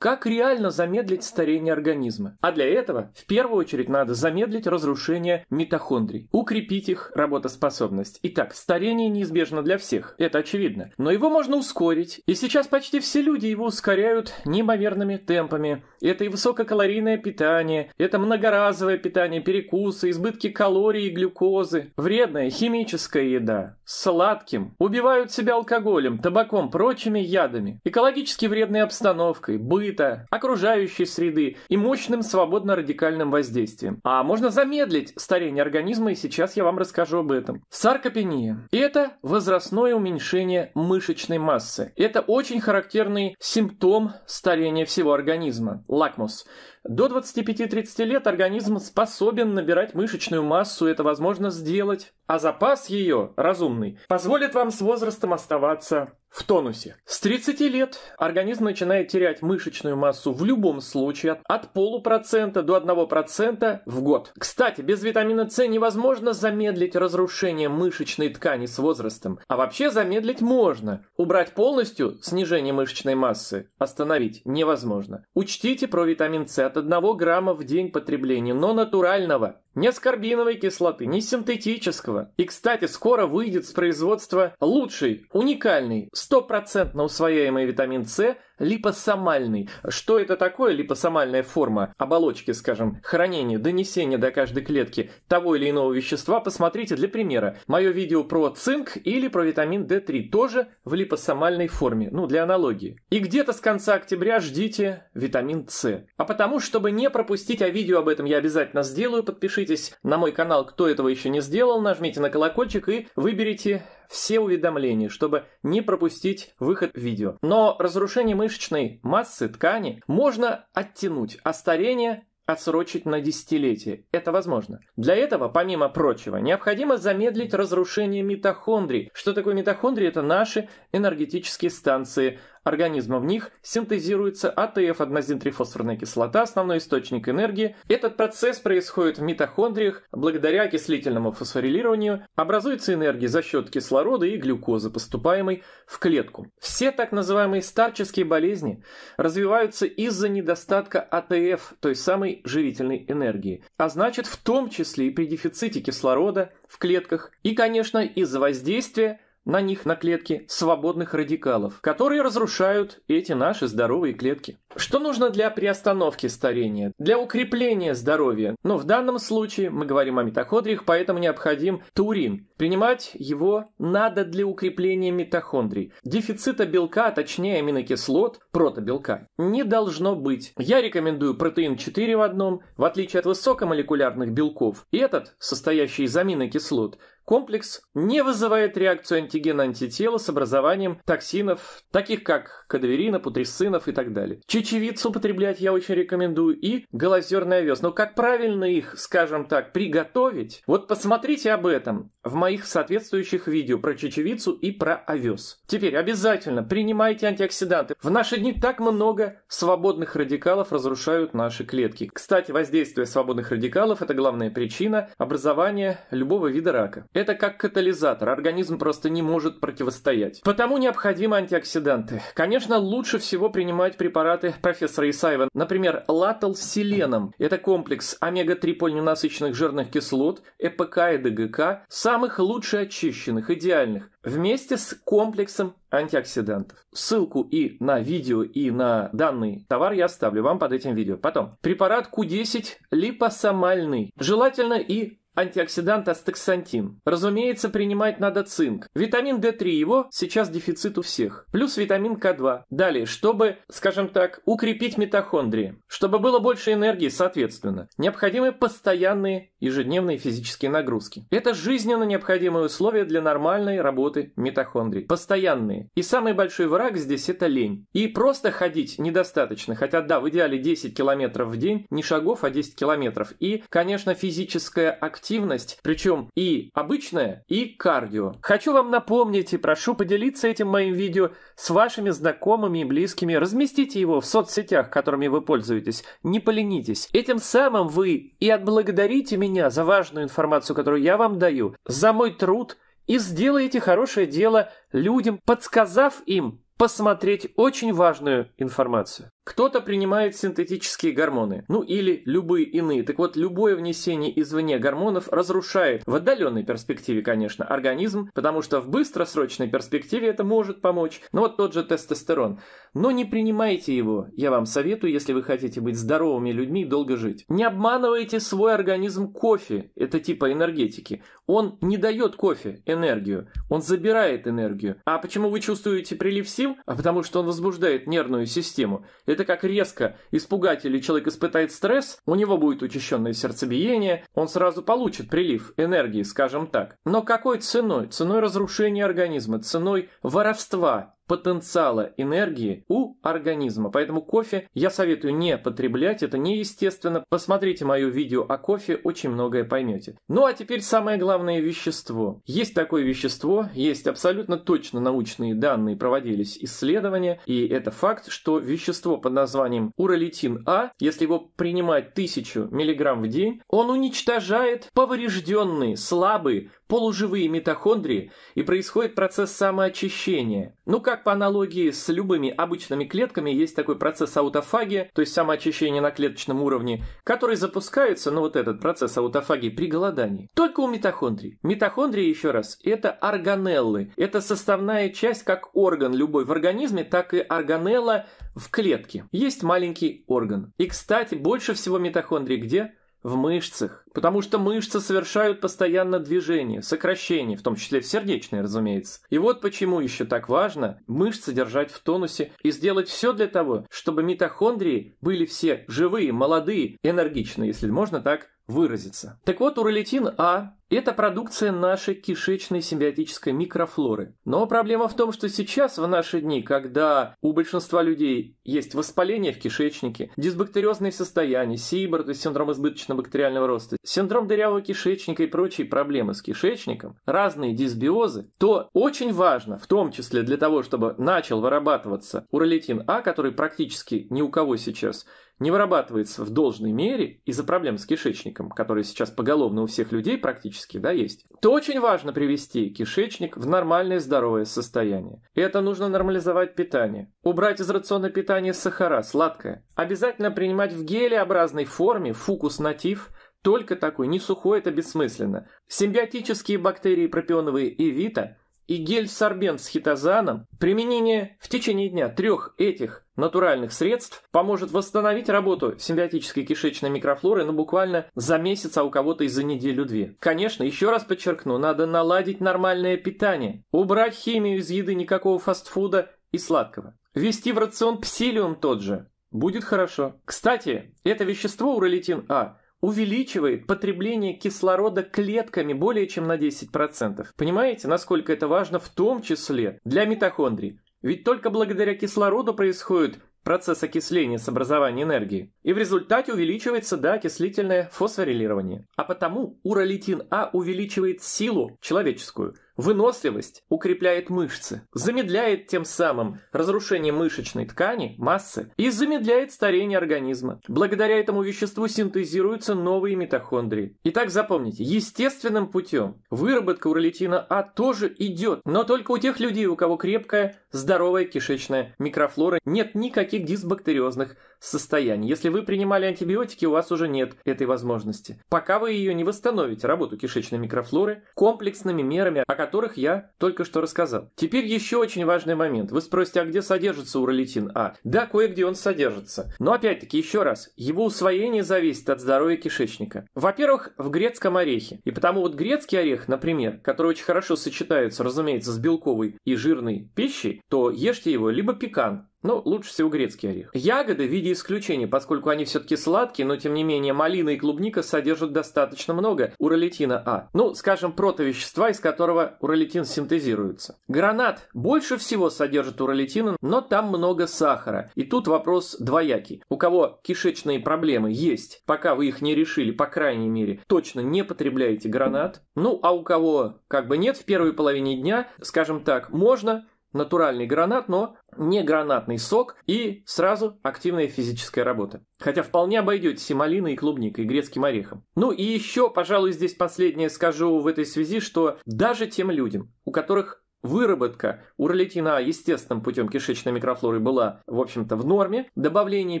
Как реально замедлить старение организма? А для этого в первую очередь надо замедлить разрушение митохондрий, укрепить их работоспособность. Итак, старение неизбежно для всех, это очевидно, но его можно ускорить, и сейчас почти все люди его ускоряют неимоверными темпами. Это и высококалорийное питание, это многоразовое питание, перекусы, избытки калорий и глюкозы, вредная химическая еда, сладким, убивают себя алкоголем, табаком, прочими ядами, экологически вредной обстановкой, быт, быта, окружающей среды и мощным свободно-радикальным воздействием. А можно замедлить старение организма, и сейчас я вам расскажу об этом. Саркопения – это возрастное уменьшение мышечной массы. Это очень характерный симптом старения всего организма – лакмус – до 25-30 лет организм способен набирать мышечную массу, это возможно сделать, а запас ее, разумный, позволит вам с возрастом оставаться в тонусе. С 30 лет организм начинает терять мышечную массу в любом случае от полупроцента до 1% в год. Кстати, без витамина С невозможно замедлить разрушение мышечной ткани с возрастом. А вообще замедлить можно. Убрать полностью снижение мышечной массы остановить невозможно. Учтите про витамин С от 1 грамма в день потребления, но натурального. Ни аскорбиновой кислоты, ни синтетического. И, кстати, скоро выйдет с производства лучший, уникальный, стопроцентно усвояемый витамин С липосомальный. Что это такое липосомальная форма оболочки, скажем, хранения, донесения до каждой клетки того или иного вещества, посмотрите для примера. Мое видео про цинк или про витамин D3 тоже в липосомальной форме, ну для аналогии. И где-то с конца октября ждите витамин С. А потому, чтобы не пропустить, а видео об этом я обязательно сделаю, подпишитесь подпишитесь на мой канал, кто этого еще не сделал, нажмите на колокольчик и выберите все уведомления, чтобы не пропустить выход видео. Но разрушение мышечной массы ткани можно оттянуть, а старение отсрочить на десятилетие. Это возможно. Для этого, помимо прочего, необходимо замедлить разрушение митохондрий. Что такое митохондрии? Это наши энергетические станции, организма в них синтезируется АТФ-1,3-фосфорная кислота, основной источник энергии. Этот процесс происходит в митохондриях. Благодаря окислительному фосфорилированию образуется энергия за счет кислорода и глюкозы, поступаемой в клетку. Все так называемые старческие болезни развиваются из-за недостатка АТФ, той самой живительной энергии. А значит, в том числе и при дефиците кислорода в клетках и, конечно, из-за воздействия на них на клетке свободных радикалов, которые разрушают эти наши здоровые клетки. Что нужно для приостановки старения? Для укрепления здоровья. Но в данном случае мы говорим о митохондриях, поэтому необходим турин. Принимать его надо для укрепления митохондрий. Дефицита белка, а точнее аминокислот, протобелка, не должно быть. Я рекомендую протеин 4 в одном, в отличие от высокомолекулярных белков. Этот, состоящий из аминокислот, Комплекс не вызывает реакцию антигена антитела с образованием токсинов, таких как кадаверина, путресцинов и так далее. Чечевицу употреблять я очень рекомендую и голозерный овес. Но как правильно их, скажем так, приготовить? Вот посмотрите об этом в моих соответствующих видео про чечевицу и про овес. Теперь обязательно принимайте антиоксиданты. В наши дни так много свободных радикалов разрушают наши клетки. Кстати, воздействие свободных радикалов – это главная причина образования любого вида рака. Это как катализатор, организм просто не может противостоять. Потому необходимы антиоксиданты. Конечно, лучше всего принимать препараты профессора Исаева, например, латал с селеном. Это комплекс омега-3 полиненасыщенных жирных кислот, ЭПК и ДГК, с самых лучше очищенных, идеальных, вместе с комплексом антиоксидантов. Ссылку и на видео, и на данный товар я оставлю вам под этим видео. Потом, препарат Q10 липосомальный, желательно и Антиоксидант астаксантин. Разумеется, принимать надо цинк. Витамин D3 его сейчас дефицит у всех. Плюс витамин К2. Далее, чтобы, скажем так, укрепить митохондрии. Чтобы было больше энергии, соответственно, необходимы постоянные ежедневные физические нагрузки. Это жизненно необходимые условия для нормальной работы митохондрий. Постоянные. И самый большой враг здесь это лень. И просто ходить недостаточно, хотя да, в идеале 10 километров в день, не шагов, а 10 километров. И, конечно, физическая активность активность, причем и обычная, и кардио. Хочу вам напомнить и прошу поделиться этим моим видео с вашими знакомыми и близкими. Разместите его в соцсетях, которыми вы пользуетесь. Не поленитесь. Этим самым вы и отблагодарите меня за важную информацию, которую я вам даю, за мой труд и сделаете хорошее дело людям, подсказав им посмотреть очень важную информацию. Кто-то принимает синтетические гормоны, ну или любые иные. Так вот, любое внесение извне гормонов разрушает, в отдаленной перспективе, конечно, организм, потому что в быстросрочной перспективе это может помочь. Ну вот тот же тестостерон. Но не принимайте его, я вам советую, если вы хотите быть здоровыми людьми и долго жить. Не обманывайте свой организм кофе, это типа энергетики. Он не дает кофе энергию, он забирает энергию. А почему вы чувствуете прилив сил? А потому что он возбуждает нервную систему. Это это как резко испугать или человек испытает стресс, у него будет учащенное сердцебиение, он сразу получит прилив энергии, скажем так. Но какой ценой? Ценой разрушения организма, ценой воровства потенциала энергии у организма. Поэтому кофе я советую не потреблять, это неестественно. Посмотрите мое видео о кофе, очень многое поймете. Ну а теперь самое главное вещество. Есть такое вещество, есть абсолютно точно научные данные, проводились исследования, и это факт, что вещество под названием уралитин А, если его принимать тысячу миллиграмм в день, он уничтожает поврежденные, слабые, полуживые митохондрии и происходит процесс самоочищения. Ну, как по аналогии с любыми обычными клетками, есть такой процесс аутофагии, то есть самоочищение на клеточном уровне, который запускается, ну вот этот процесс аутофагии при голодании. Только у митохондрий. Митохондрии, еще раз, это органеллы. Это составная часть как орган любой в организме, так и органелла в клетке. Есть маленький орган. И, кстати, больше всего митохондрий где? в мышцах, потому что мышцы совершают постоянно движение, сокращение, в том числе в сердечные, разумеется. И вот почему еще так важно мышцы держать в тонусе и сделать все для того, чтобы митохондрии были все живые, молодые, энергичные, если можно так выразиться. Так вот, уролитин А – это продукция нашей кишечной симбиотической микрофлоры. Но проблема в том, что сейчас, в наши дни, когда у большинства людей есть воспаление в кишечнике, дисбактериозные состояния, СИБР, то есть синдром избыточного бактериального роста, синдром дырявого кишечника и прочие проблемы с кишечником, разные дисбиозы, то очень важно, в том числе для того, чтобы начал вырабатываться уролитин А, который практически ни у кого сейчас не вырабатывается в должной мере из-за проблем с кишечником, которые сейчас поголовно у всех людей практически да, есть, то очень важно привести кишечник в нормальное здоровое состояние. Это нужно нормализовать питание, убрать из рациона питания сахара, сладкое, обязательно принимать в гелеобразной форме фукус натив, только такой, не сухой, это бессмысленно. Симбиотические бактерии пропионовые и вита – и гель-сорбент с хитозаном, применение в течение дня трех этих натуральных средств поможет восстановить работу симбиотической кишечной микрофлоры ну, буквально за месяц, а у кого-то и за неделю-две. Конечно, еще раз подчеркну, надо наладить нормальное питание, убрать химию из еды, никакого фастфуда и сладкого. Ввести в рацион псилиум тот же. Будет хорошо. Кстати, это вещество уролитин А увеличивает потребление кислорода клетками более чем на 10%. Понимаете, насколько это важно в том числе для митохондрий? Ведь только благодаря кислороду происходит процесс окисления с образованием энергии, и в результате увеличивается доокислительное фосфорилирование. А потому уралитин А увеличивает силу человеческую – Выносливость укрепляет мышцы, замедляет тем самым разрушение мышечной ткани, массы и замедляет старение организма. Благодаря этому веществу синтезируются новые митохондрии. Итак, запомните, естественным путем выработка уралитина А тоже идет, но только у тех людей, у кого крепкая, здоровая кишечная микрофлора, нет никаких дисбактериозных состоянии. Если вы принимали антибиотики, у вас уже нет этой возможности. Пока вы ее не восстановите, работу кишечной микрофлоры, комплексными мерами, о которых я только что рассказал. Теперь еще очень важный момент. Вы спросите, а где содержится уралитин А? Да, кое-где он содержится. Но опять-таки, еще раз, его усвоение зависит от здоровья кишечника. Во-первых, в грецком орехе. И потому вот грецкий орех, например, который очень хорошо сочетается, разумеется, с белковой и жирной пищей, то ешьте его либо пекан, но лучше всего грецкий орех. Ягоды в виде исключения, поскольку они все-таки сладкие, но тем не менее малина и клубника содержат достаточно много уролитина А. Ну, скажем, протовещества, из которого уролитин синтезируется. Гранат больше всего содержит уролитина, но там много сахара. И тут вопрос двоякий. У кого кишечные проблемы есть, пока вы их не решили, по крайней мере, точно не потребляете гранат. Ну, а у кого как бы нет в первой половине дня, скажем так, можно натуральный гранат, но не гранатный сок и сразу активная физическая работа. Хотя вполне обойдетесь и малиной, и клубникой, и грецким орехом. Ну и еще, пожалуй, здесь последнее скажу в этой связи, что даже тем людям, у которых Выработка урлитина естественным путем кишечной микрофлоры была, в общем-то, в норме. Добавление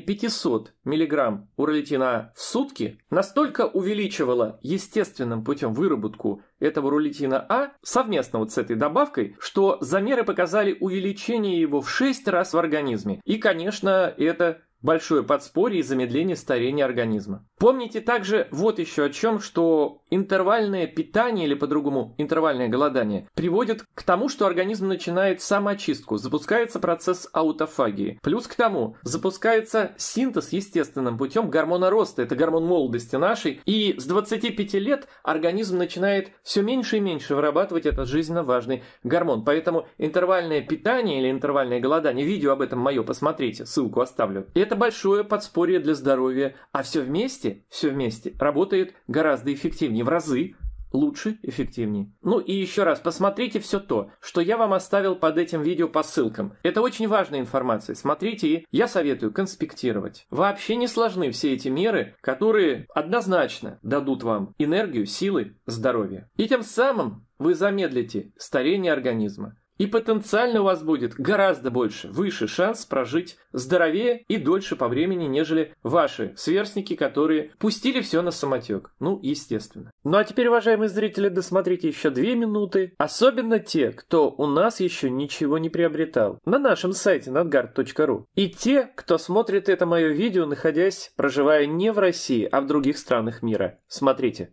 500 мг урлитина в сутки настолько увеличивало естественным путем выработку этого урлитина А, совместно вот с этой добавкой, что замеры показали увеличение его в 6 раз в организме. И, конечно, это большое подспорье и замедление старения организма. Помните также вот еще о чем, что интервальное питание или по-другому интервальное голодание приводит к тому, что организм начинает самоочистку, запускается процесс аутофагии. Плюс к тому запускается синтез естественным путем гормона роста, это гормон молодости нашей, и с 25 лет организм начинает все меньше и меньше вырабатывать этот жизненно важный гормон. Поэтому интервальное питание или интервальное голодание, видео об этом мое, посмотрите, ссылку оставлю. Это это большое подспорье для здоровья, а все вместе, все вместе работает гораздо эффективнее, в разы лучше, эффективнее. Ну и еще раз, посмотрите все то, что я вам оставил под этим видео по ссылкам. Это очень важная информация, смотрите и я советую конспектировать. Вообще не сложны все эти меры, которые однозначно дадут вам энергию, силы, здоровье. И тем самым вы замедлите старение организма. И потенциально у вас будет гораздо больше, выше шанс прожить здоровее и дольше по времени, нежели ваши сверстники, которые пустили все на самотек. Ну, естественно. Ну а теперь, уважаемые зрители, досмотрите еще две минуты. Особенно те, кто у нас еще ничего не приобретал. На нашем сайте надгард.ру. И те, кто смотрит это мое видео, находясь, проживая не в России, а в других странах мира. Смотрите.